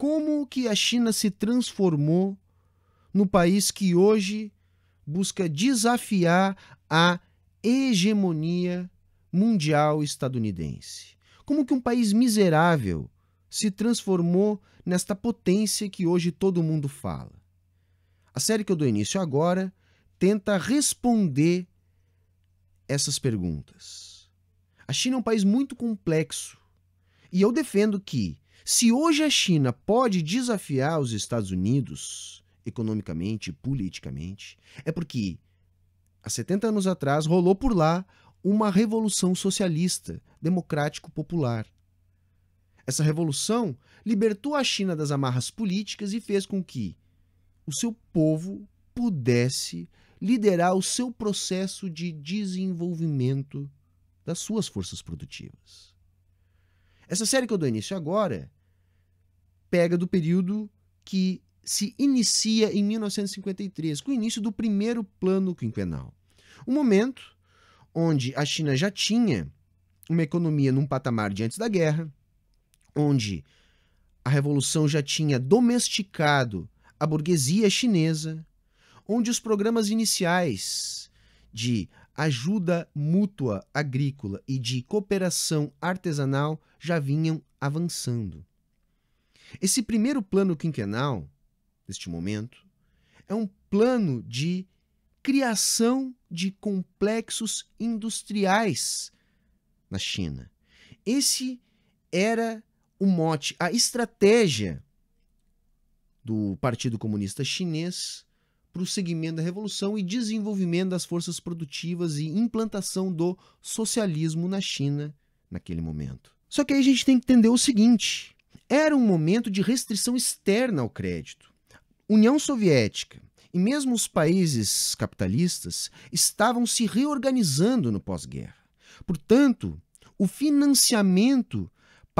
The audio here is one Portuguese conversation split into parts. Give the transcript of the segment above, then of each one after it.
como que a China se transformou no país que hoje busca desafiar a hegemonia mundial estadunidense. Como que um país miserável se transformou nesta potência que hoje todo mundo fala? A série que eu dou início agora tenta responder essas perguntas. A China é um país muito complexo e eu defendo que se hoje a China pode desafiar os Estados Unidos economicamente, politicamente, é porque há 70 anos atrás rolou por lá uma revolução socialista, democrático-popular. Essa revolução libertou a China das amarras políticas e fez com que o seu povo pudesse liderar o seu processo de desenvolvimento das suas forças produtivas. Essa série que eu dou início agora pega do período que se inicia em 1953, com o início do primeiro plano quinquenal. Um momento onde a China já tinha uma economia num patamar de antes da guerra, onde a revolução já tinha domesticado a burguesia chinesa, onde os programas iniciais de ajuda mútua agrícola e de cooperação artesanal já vinham avançando. Esse primeiro plano quinquenal, neste momento, é um plano de criação de complexos industriais na China. Esse era o mote, a estratégia do Partido Comunista Chinês para o segmento da revolução e desenvolvimento das forças produtivas e implantação do socialismo na China naquele momento. Só que aí a gente tem que entender o seguinte: era um momento de restrição externa ao crédito. União Soviética e mesmo os países capitalistas estavam se reorganizando no pós-guerra. Portanto, o financiamento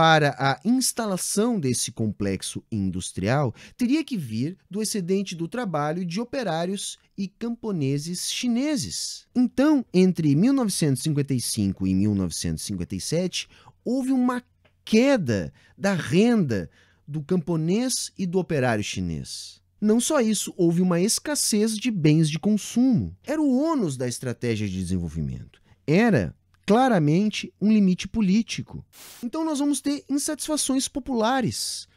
para a instalação desse complexo industrial teria que vir do excedente do trabalho de operários e camponeses chineses. Então, entre 1955 e 1957, houve uma queda da renda do camponês e do operário chinês. Não só isso, houve uma escassez de bens de consumo. Era o ônus da estratégia de desenvolvimento. Era claramente um limite político. Então nós vamos ter insatisfações populares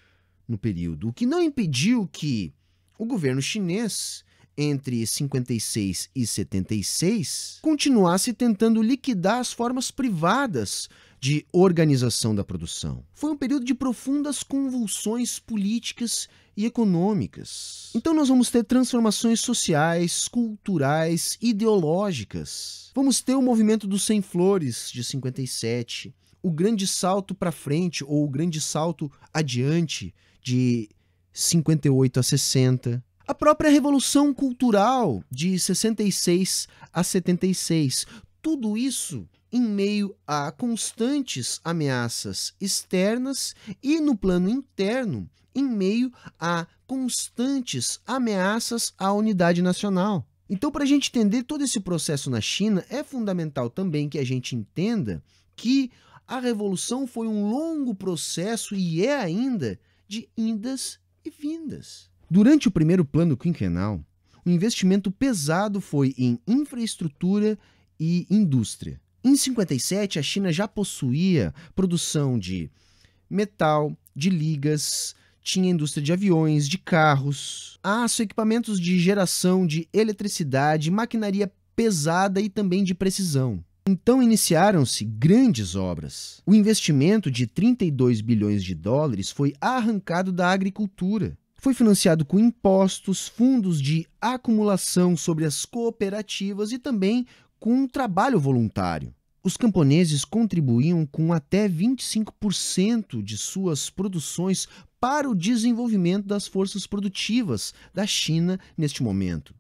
no período, o que não impediu que o governo chinês entre 56 e 76 continuasse tentando liquidar as formas privadas de organização da produção. Foi um período de profundas convulsões políticas e econômicas. Então nós vamos ter transformações sociais, culturais, ideológicas. Vamos ter o movimento dos sem flores de 57, o grande salto para frente ou o grande salto adiante de 58 a 60. A própria Revolução Cultural de 66 a 76. Tudo isso em meio a constantes ameaças externas e no plano interno, em meio a constantes ameaças à unidade nacional. Então, para a gente entender todo esse processo na China, é fundamental também que a gente entenda que a revolução foi um longo processo e é ainda de indas e vindas. Durante o primeiro plano quinquenal, o investimento pesado foi em infraestrutura e indústria. Em 57, a China já possuía produção de metal, de ligas, tinha indústria de aviões, de carros, aço, equipamentos de geração de eletricidade, maquinaria pesada e também de precisão. Então iniciaram-se grandes obras. O investimento de 32 bilhões de dólares foi arrancado da agricultura. Foi financiado com impostos, fundos de acumulação sobre as cooperativas e também com um trabalho voluntário. Os camponeses contribuíam com até 25% de suas produções para o desenvolvimento das forças produtivas da China neste momento.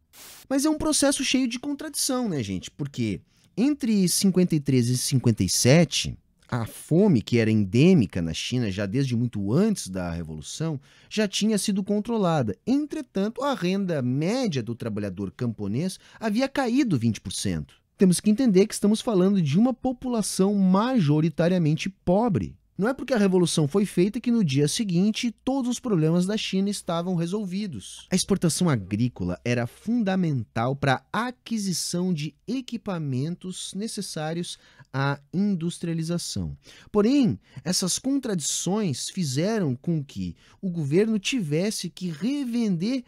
Mas é um processo cheio de contradição, né, gente? Porque entre 53 e 57, a fome, que era endêmica na China já desde muito antes da Revolução, já tinha sido controlada. Entretanto, a renda média do trabalhador camponês havia caído 20% temos que entender que estamos falando de uma população majoritariamente pobre. Não é porque a revolução foi feita que no dia seguinte todos os problemas da China estavam resolvidos. A exportação agrícola era fundamental para a aquisição de equipamentos necessários à industrialização. Porém, essas contradições fizeram com que o governo tivesse que revender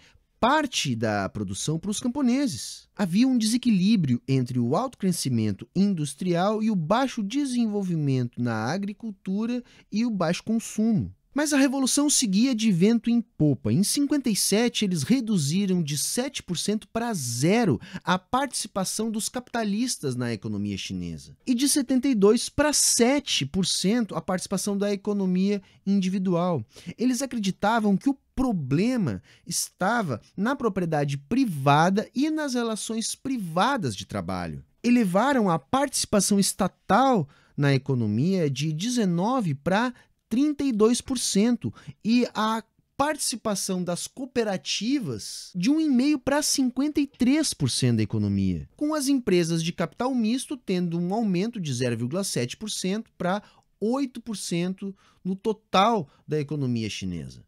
parte da produção para os camponeses. Havia um desequilíbrio entre o alto crescimento industrial e o baixo desenvolvimento na agricultura e o baixo consumo. Mas a revolução seguia de vento em popa. Em 57, eles reduziram de 7% para zero a participação dos capitalistas na economia chinesa e de 72 para 7% a participação da economia individual. Eles acreditavam que o problema estava na propriedade privada e nas relações privadas de trabalho. elevaram a participação estatal na economia de 19 para 32% e a participação das cooperativas de 1,5% para 53% da economia, com as empresas de capital misto tendo um aumento de 0,7% para 8% no total da economia chinesa.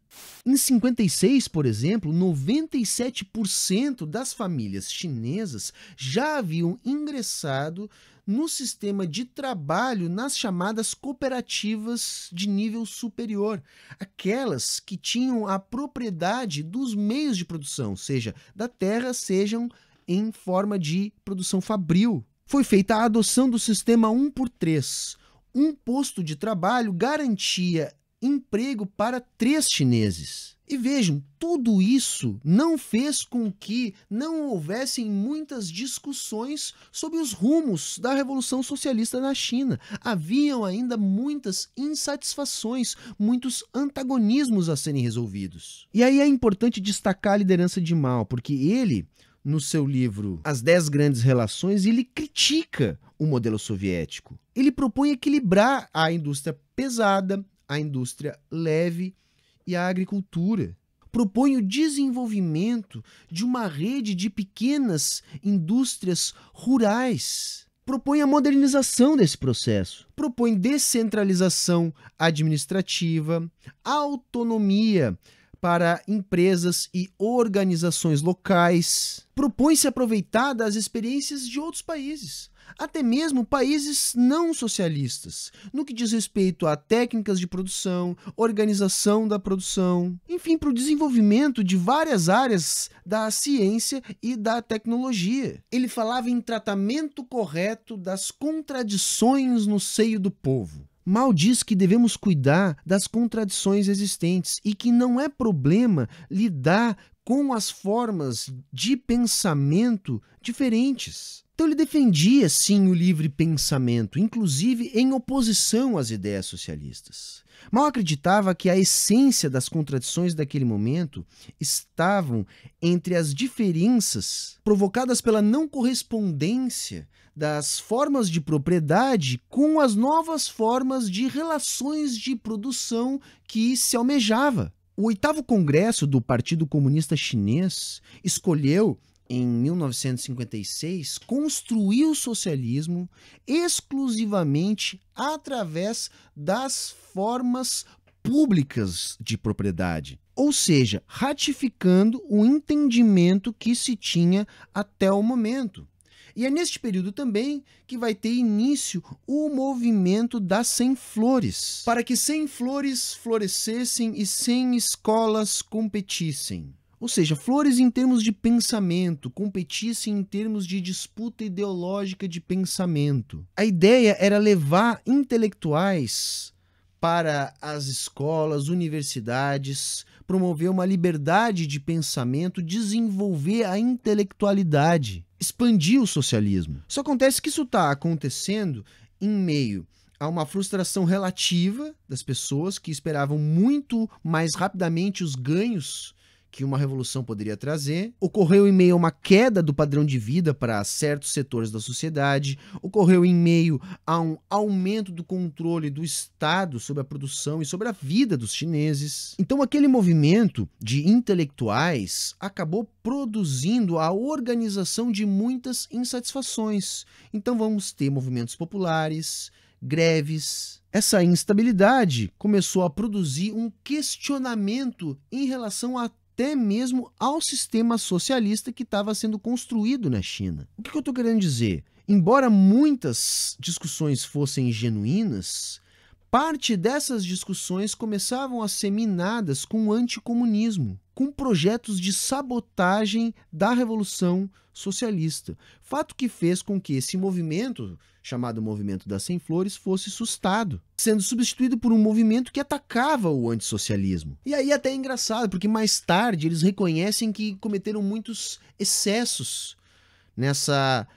Em 56, por exemplo, 97% das famílias chinesas já haviam ingressado no sistema de trabalho nas chamadas cooperativas de nível superior, aquelas que tinham a propriedade dos meios de produção, seja da terra, sejam em forma de produção fabril. Foi feita a adoção do sistema 1 por 3 um posto de trabalho garantia emprego para três chineses. E vejam, tudo isso não fez com que não houvessem muitas discussões sobre os rumos da Revolução Socialista na China. Haviam ainda muitas insatisfações, muitos antagonismos a serem resolvidos. E aí é importante destacar a liderança de Mao, porque ele no seu livro As Dez Grandes Relações, ele critica o modelo soviético. Ele propõe equilibrar a indústria pesada, a indústria leve e a agricultura. Propõe o desenvolvimento de uma rede de pequenas indústrias rurais. Propõe a modernização desse processo. Propõe descentralização administrativa, autonomia para empresas e organizações locais. Propõe-se aproveitar das experiências de outros países, até mesmo países não socialistas, no que diz respeito a técnicas de produção, organização da produção, enfim, para o desenvolvimento de várias áreas da ciência e da tecnologia. Ele falava em tratamento correto das contradições no seio do povo Mal diz que devemos cuidar das contradições existentes e que não é problema lidar com as formas de pensamento diferentes. Então ele defendia sim o livre pensamento, inclusive em oposição às ideias socialistas. Mal acreditava que a essência das contradições daquele momento estavam entre as diferenças provocadas pela não correspondência das formas de propriedade com as novas formas de relações de produção que se almejava. O oitavo congresso do Partido Comunista Chinês escolheu em 1956, construiu o socialismo exclusivamente através das formas públicas de propriedade, ou seja, ratificando o entendimento que se tinha até o momento. E é neste período também que vai ter início o movimento das Sem Flores, para que sem flores florescessem e sem escolas competissem. Ou seja, Flores, em termos de pensamento, competisse em termos de disputa ideológica de pensamento. A ideia era levar intelectuais para as escolas, universidades, promover uma liberdade de pensamento, desenvolver a intelectualidade, expandir o socialismo. Só acontece que isso está acontecendo em meio a uma frustração relativa das pessoas que esperavam muito mais rapidamente os ganhos que uma revolução poderia trazer. Ocorreu em meio a uma queda do padrão de vida para certos setores da sociedade, ocorreu em meio a um aumento do controle do Estado sobre a produção e sobre a vida dos chineses. Então, aquele movimento de intelectuais acabou produzindo a organização de muitas insatisfações. Então, vamos ter movimentos populares, greves. Essa instabilidade começou a produzir um questionamento em relação a até mesmo ao sistema socialista que estava sendo construído na China. O que, que eu estou querendo dizer? Embora muitas discussões fossem genuínas, Parte dessas discussões começavam a ser minadas com o anticomunismo, com projetos de sabotagem da Revolução Socialista. Fato que fez com que esse movimento, chamado Movimento das Sem Flores, fosse sustado, sendo substituído por um movimento que atacava o antissocialismo. E aí é até é engraçado, porque mais tarde eles reconhecem que cometeram muitos excessos nessa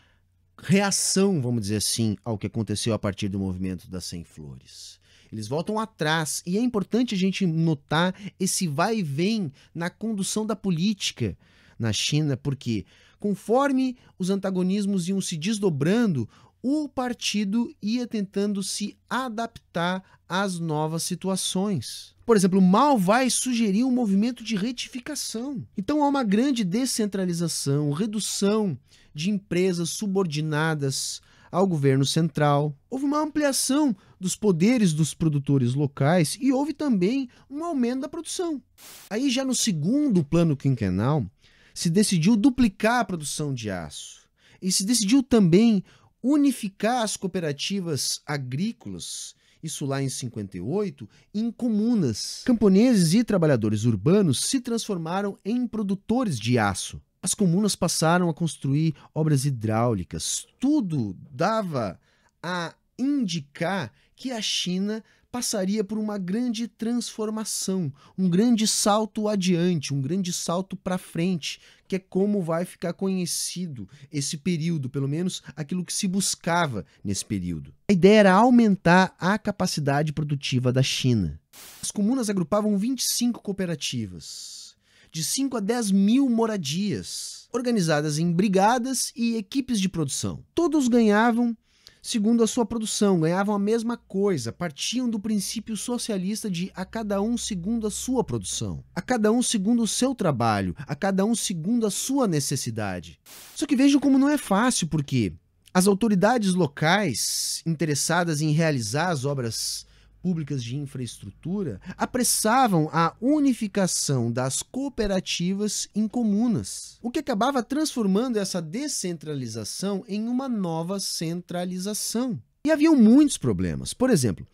reação, vamos dizer assim, ao que aconteceu a partir do movimento das 100 flores. Eles voltam atrás. E é importante a gente notar esse vai e vem na condução da política na China, porque conforme os antagonismos iam se desdobrando, o partido ia tentando se adaptar às novas situações. Por exemplo, Mao vai sugerir um movimento de retificação. Então há uma grande descentralização, redução de empresas subordinadas ao governo central. Houve uma ampliação dos poderes dos produtores locais e houve também um aumento da produção. Aí, já no segundo plano quinquenal, se decidiu duplicar a produção de aço e se decidiu também unificar as cooperativas agrícolas isso lá em 58, em comunas. Camponeses e trabalhadores urbanos se transformaram em produtores de aço. As comunas passaram a construir obras hidráulicas. Tudo dava a indicar que a China passaria por uma grande transformação, um grande salto adiante, um grande salto para frente, que é como vai ficar conhecido esse período, pelo menos aquilo que se buscava nesse período. A ideia era aumentar a capacidade produtiva da China. As comunas agrupavam 25 cooperativas, de 5 a 10 mil moradias, organizadas em brigadas e equipes de produção. Todos ganhavam segundo a sua produção, ganhavam a mesma coisa, partiam do princípio socialista de a cada um segundo a sua produção, a cada um segundo o seu trabalho, a cada um segundo a sua necessidade. Só que vejam como não é fácil, porque as autoridades locais interessadas em realizar as obras públicas de infraestrutura apressavam a unificação das cooperativas em comunas, o que acabava transformando essa descentralização em uma nova centralização. E haviam muitos problemas. Por exemplo,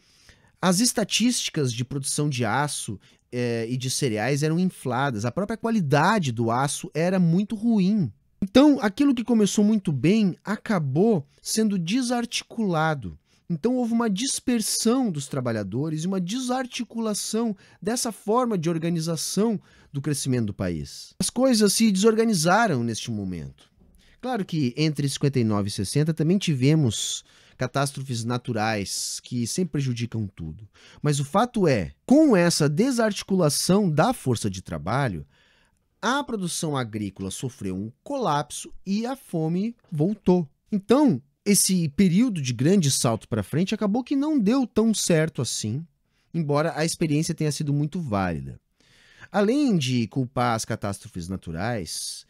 as estatísticas de produção de aço eh, e de cereais eram infladas, a própria qualidade do aço era muito ruim. Então, aquilo que começou muito bem acabou sendo desarticulado. Então houve uma dispersão dos trabalhadores e uma desarticulação dessa forma de organização do crescimento do país. As coisas se desorganizaram neste momento. Claro que entre 59 e 60 também tivemos catástrofes naturais que sempre prejudicam tudo. Mas o fato é, com essa desarticulação da força de trabalho, a produção agrícola sofreu um colapso e a fome voltou. Então, esse período de grande salto para frente acabou que não deu tão certo assim, embora a experiência tenha sido muito válida. Além de culpar as catástrofes naturais,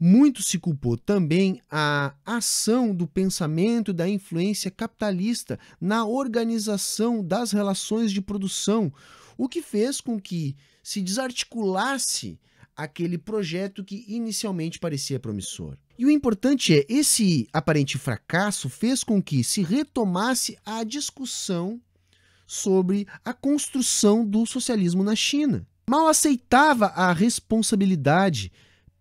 muito se culpou também a ação do pensamento da influência capitalista na organização das relações de produção, o que fez com que se desarticulasse aquele projeto que inicialmente parecia promissor. E o importante é, esse aparente fracasso fez com que se retomasse a discussão sobre a construção do socialismo na China. Mal aceitava a responsabilidade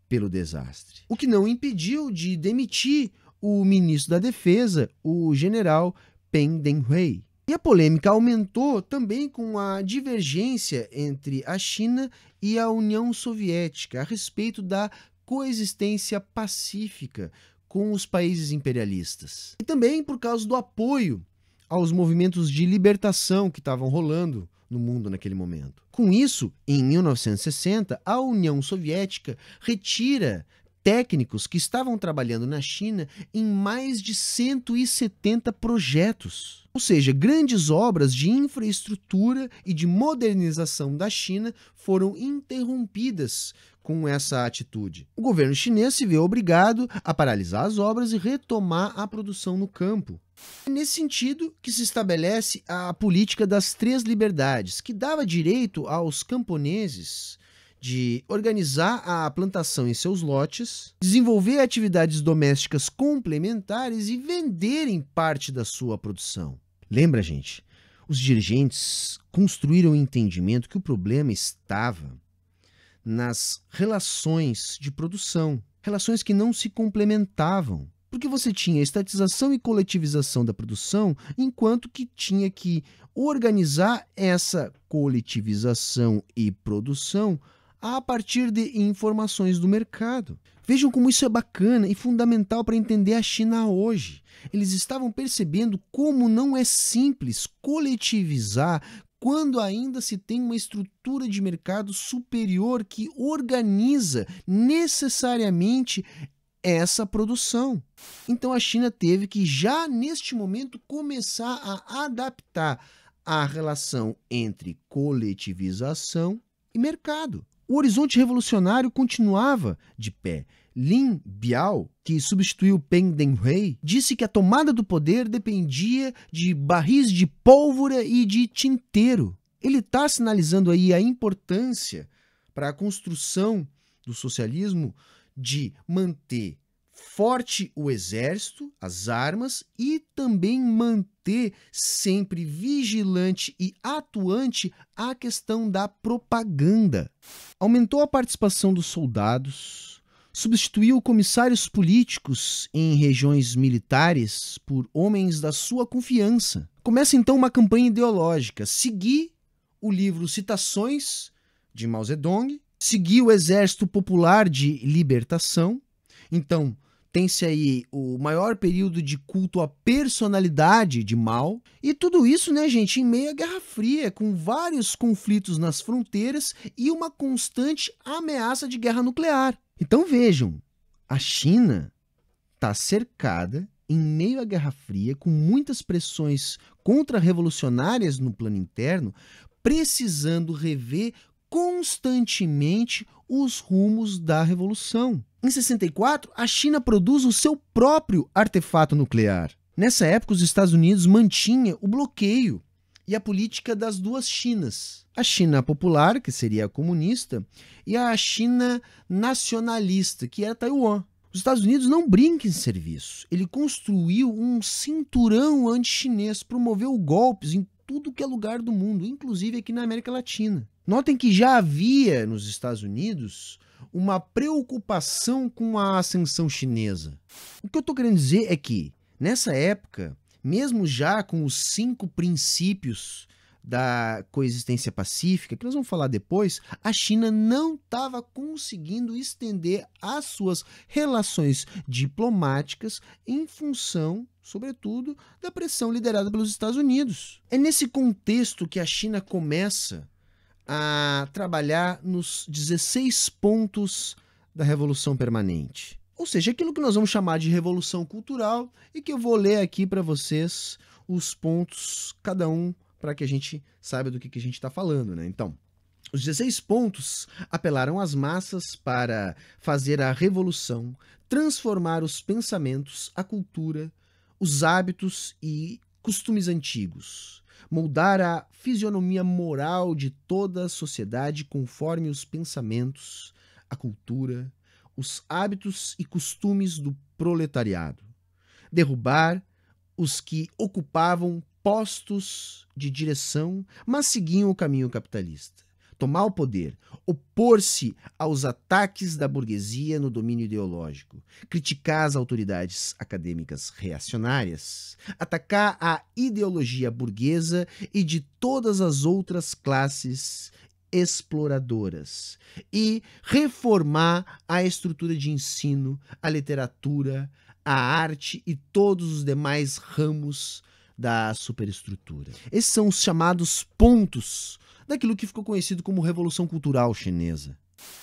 pelo desastre, o que não impediu de demitir o ministro da Defesa, o general Peng Denghui. E a polêmica aumentou também com a divergência entre a China e a União Soviética a respeito da coexistência pacífica com os países imperialistas. E também por causa do apoio aos movimentos de libertação que estavam rolando no mundo naquele momento. Com isso, em 1960, a União Soviética retira técnicos que estavam trabalhando na China em mais de 170 projetos. Ou seja, grandes obras de infraestrutura e de modernização da China foram interrompidas com essa atitude? O governo chinês se vê obrigado a paralisar as obras e retomar a produção no campo. É nesse sentido que se estabelece a política das três liberdades, que dava direito aos camponeses de organizar a plantação em seus lotes, desenvolver atividades domésticas complementares e venderem parte da sua produção. Lembra, gente? Os dirigentes construíram o um entendimento que o problema estava nas relações de produção, relações que não se complementavam. Porque você tinha estatização e coletivização da produção, enquanto que tinha que organizar essa coletivização e produção a partir de informações do mercado. Vejam como isso é bacana e fundamental para entender a China hoje. Eles estavam percebendo como não é simples coletivizar, quando ainda se tem uma estrutura de mercado superior que organiza necessariamente essa produção. Então a China teve que já neste momento começar a adaptar a relação entre coletivização e mercado. O horizonte revolucionário continuava de pé Lin Biao, que substituiu Peng Denhui, disse que a tomada do poder dependia de barris de pólvora e de tinteiro. Ele está sinalizando aí a importância para a construção do socialismo de manter forte o exército, as armas e também manter sempre vigilante e atuante a questão da propaganda. Aumentou a participação dos soldados, substituiu comissários políticos em regiões militares por homens da sua confiança. Começa então uma campanha ideológica. Seguir o livro Citações de Mao Zedong, seguir o Exército Popular de Libertação. Então, tem-se aí o maior período de culto à personalidade de Mao. E tudo isso, né, gente, em meio à Guerra Fria, com vários conflitos nas fronteiras e uma constante ameaça de guerra nuclear. Então vejam, a China está cercada em meio à Guerra Fria, com muitas pressões contra-revolucionárias no plano interno, precisando rever constantemente os rumos da revolução. Em 64, a China produz o seu próprio artefato nuclear. Nessa época, os Estados Unidos mantinha o bloqueio e a política das duas Chinas. A China popular, que seria a comunista, e a China nacionalista, que era Taiwan. Os Estados Unidos não brinca em serviço. Ele construiu um cinturão anti-chinês, promoveu golpes em tudo que é lugar do mundo, inclusive aqui na América Latina. Notem que já havia nos Estados Unidos uma preocupação com a ascensão chinesa. O que eu estou querendo dizer é que, nessa época, mesmo já com os cinco princípios da coexistência pacífica, que nós vamos falar depois, a China não estava conseguindo estender as suas relações diplomáticas em função, sobretudo, da pressão liderada pelos Estados Unidos. É nesse contexto que a China começa a trabalhar nos 16 pontos da Revolução Permanente. Ou seja, aquilo que nós vamos chamar de revolução cultural e que eu vou ler aqui para vocês os pontos, cada um, para que a gente saiba do que, que a gente está falando, né? Então, os 16 pontos apelaram às massas para fazer a revolução, transformar os pensamentos, a cultura, os hábitos e costumes antigos, moldar a fisionomia moral de toda a sociedade conforme os pensamentos, a cultura, os hábitos e costumes do proletariado, derrubar os que ocupavam postos de direção, mas seguiam o caminho capitalista, tomar o poder, opor-se aos ataques da burguesia no domínio ideológico, criticar as autoridades acadêmicas reacionárias, atacar a ideologia burguesa e de todas as outras classes exploradoras e reformar a estrutura de ensino, a literatura, a arte e todos os demais ramos da superestrutura. Esses são os chamados pontos daquilo que ficou conhecido como Revolução Cultural Chinesa.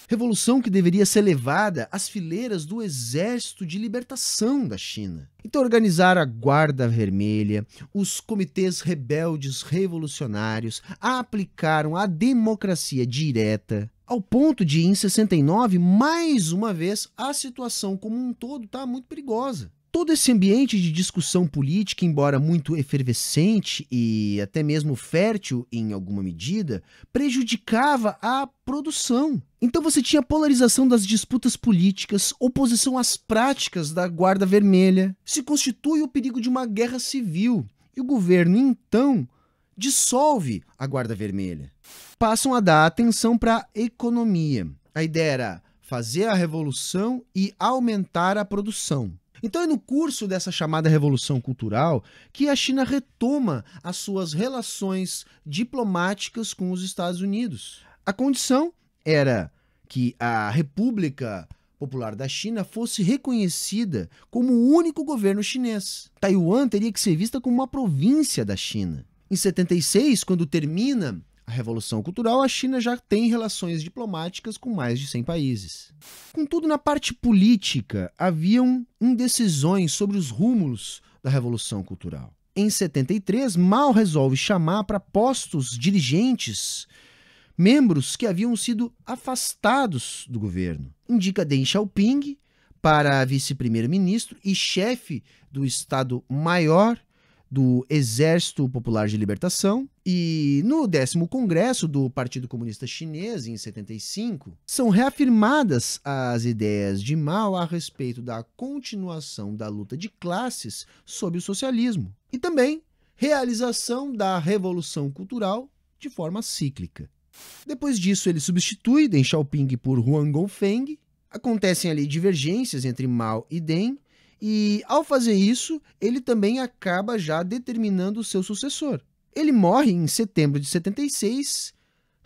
Revolução que deveria ser levada às fileiras do Exército de Libertação da China. Então, organizar a Guarda Vermelha, os comitês rebeldes revolucionários aplicaram a democracia direta, ao ponto de, em 69, mais uma vez, a situação como um todo está muito perigosa todo esse ambiente de discussão política, embora muito efervescente e até mesmo fértil em alguma medida, prejudicava a produção. Então você tinha polarização das disputas políticas, oposição às práticas da Guarda Vermelha. Se constitui o perigo de uma guerra civil. E o governo, então, dissolve a Guarda Vermelha. Passam a dar atenção para a economia. A ideia era fazer a revolução e aumentar a produção. Então é no curso dessa chamada Revolução Cultural que a China retoma as suas relações diplomáticas com os Estados Unidos. A condição era que a República Popular da China fosse reconhecida como o único governo chinês. Taiwan teria que ser vista como uma província da China. Em 76, quando termina Revolução Cultural, a China já tem relações diplomáticas com mais de 100 países. Contudo, na parte política, haviam indecisões sobre os rumos da Revolução Cultural. Em 73, Mao resolve chamar para postos dirigentes membros que haviam sido afastados do governo. Indica Deng Xiaoping para vice-primeiro-ministro e chefe do Estado-Maior do Exército Popular de Libertação e no décimo congresso do Partido Comunista Chinês, em 75, são reafirmadas as ideias de Mao a respeito da continuação da luta de classes sob o socialismo e também realização da revolução cultural de forma cíclica. Depois disso, ele substitui Deng Xiaoping por Huang Gongfeng. Acontecem ali divergências entre Mao e Deng, e ao fazer isso, ele também acaba já determinando o seu sucessor, ele morre em setembro de 76,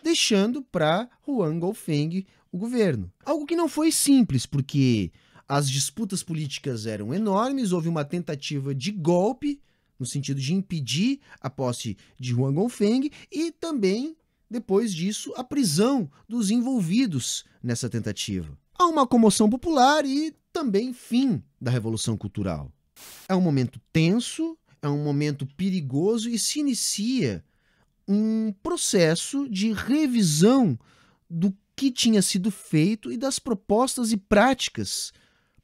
deixando para Huang Golfeng o governo. Algo que não foi simples, porque as disputas políticas eram enormes, houve uma tentativa de golpe no sentido de impedir a posse de Huang Golfeng e também depois disso a prisão dos envolvidos nessa tentativa. Há uma comoção popular e também fim da revolução cultural. É um momento tenso é um momento perigoso e se inicia um processo de revisão do que tinha sido feito e das propostas e práticas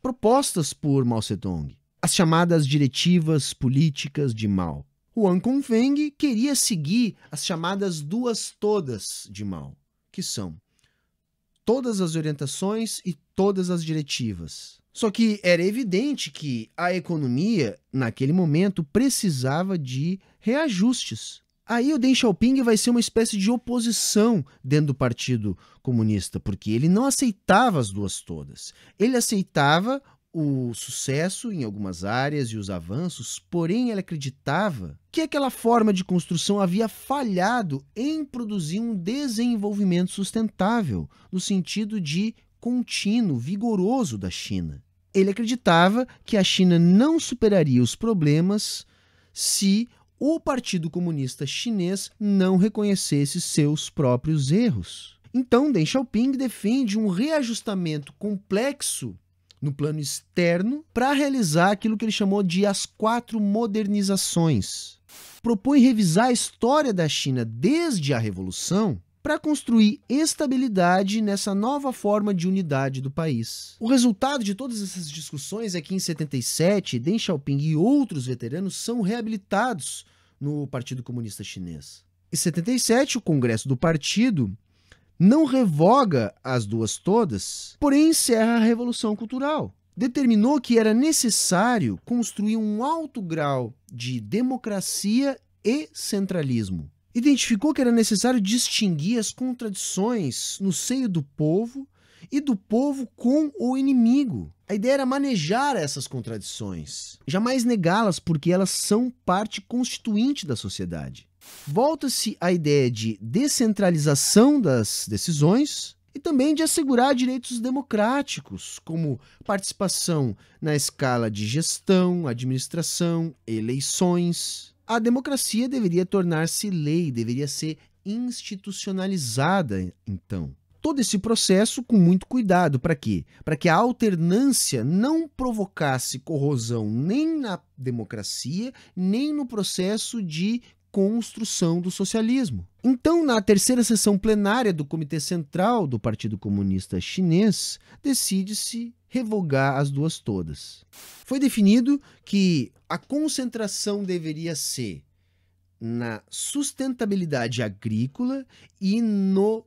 propostas por Mao Zedong, as chamadas diretivas políticas de Mao. Huang Feng queria seguir as chamadas duas todas de Mao, que são todas as orientações e todas as diretivas. Só que era evidente que a economia, naquele momento, precisava de reajustes. Aí o Deng Xiaoping vai ser uma espécie de oposição dentro do Partido Comunista, porque ele não aceitava as duas todas. Ele aceitava o sucesso em algumas áreas e os avanços, porém ele acreditava que aquela forma de construção havia falhado em produzir um desenvolvimento sustentável, no sentido de contínuo, vigoroso da China. Ele acreditava que a China não superaria os problemas se o Partido Comunista Chinês não reconhecesse seus próprios erros. Então, Deng Xiaoping defende um reajustamento complexo no plano externo para realizar aquilo que ele chamou de as quatro modernizações. Propõe revisar a história da China desde a Revolução para construir estabilidade nessa nova forma de unidade do país. O resultado de todas essas discussões é que em 77, Deng Xiaoping e outros veteranos são reabilitados no Partido Comunista Chinês. Em 77, o Congresso do Partido não revoga as duas todas, porém encerra a Revolução Cultural. Determinou que era necessário construir um alto grau de democracia e centralismo identificou que era necessário distinguir as contradições no seio do povo e do povo com o inimigo. A ideia era manejar essas contradições, jamais negá-las porque elas são parte constituinte da sociedade. Volta-se à ideia de descentralização das decisões e também de assegurar direitos democráticos, como participação na escala de gestão, administração, eleições a democracia deveria tornar-se lei, deveria ser institucionalizada, então. Todo esse processo com muito cuidado, para quê? Para que a alternância não provocasse corrosão nem na democracia, nem no processo de construção do socialismo. Então, na terceira sessão plenária do Comitê Central do Partido Comunista Chinês, decide-se revogar as duas todas. Foi definido que a concentração deveria ser na sustentabilidade agrícola e no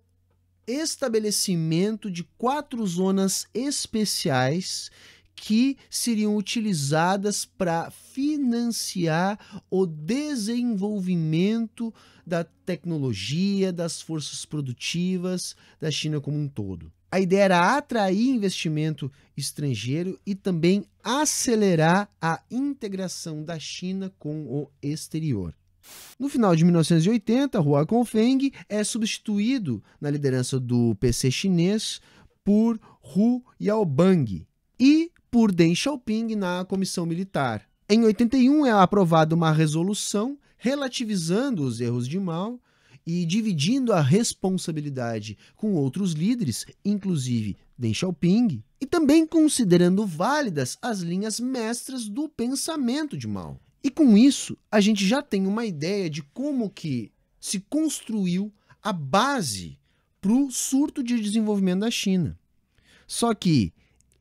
estabelecimento de quatro zonas especiais que seriam utilizadas para financiar o desenvolvimento da tecnologia, das forças produtivas da China como um todo. A ideia era atrair investimento estrangeiro e também acelerar a integração da China com o exterior. No final de 1980, Hua Confeng é substituído na liderança do PC chinês por Hu Yaobang e por Deng Xiaoping na comissão militar. Em 81 é aprovada uma resolução relativizando os erros de Mao e dividindo a responsabilidade com outros líderes, inclusive Deng Xiaoping, e também considerando válidas as linhas mestras do pensamento de Mao. E com isso, a gente já tem uma ideia de como que se construiu a base para o surto de desenvolvimento da China. Só que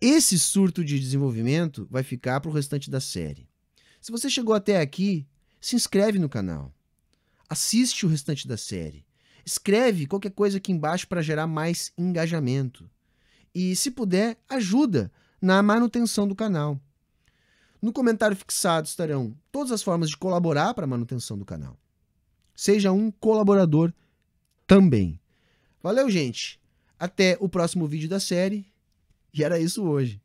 esse surto de desenvolvimento vai ficar para o restante da série. Se você chegou até aqui, se inscreve no canal. Assiste o restante da série. Escreve qualquer coisa aqui embaixo para gerar mais engajamento. E, se puder, ajuda na manutenção do canal. No comentário fixado estarão todas as formas de colaborar para a manutenção do canal. Seja um colaborador também. Valeu, gente! Até o próximo vídeo da série. E era isso hoje.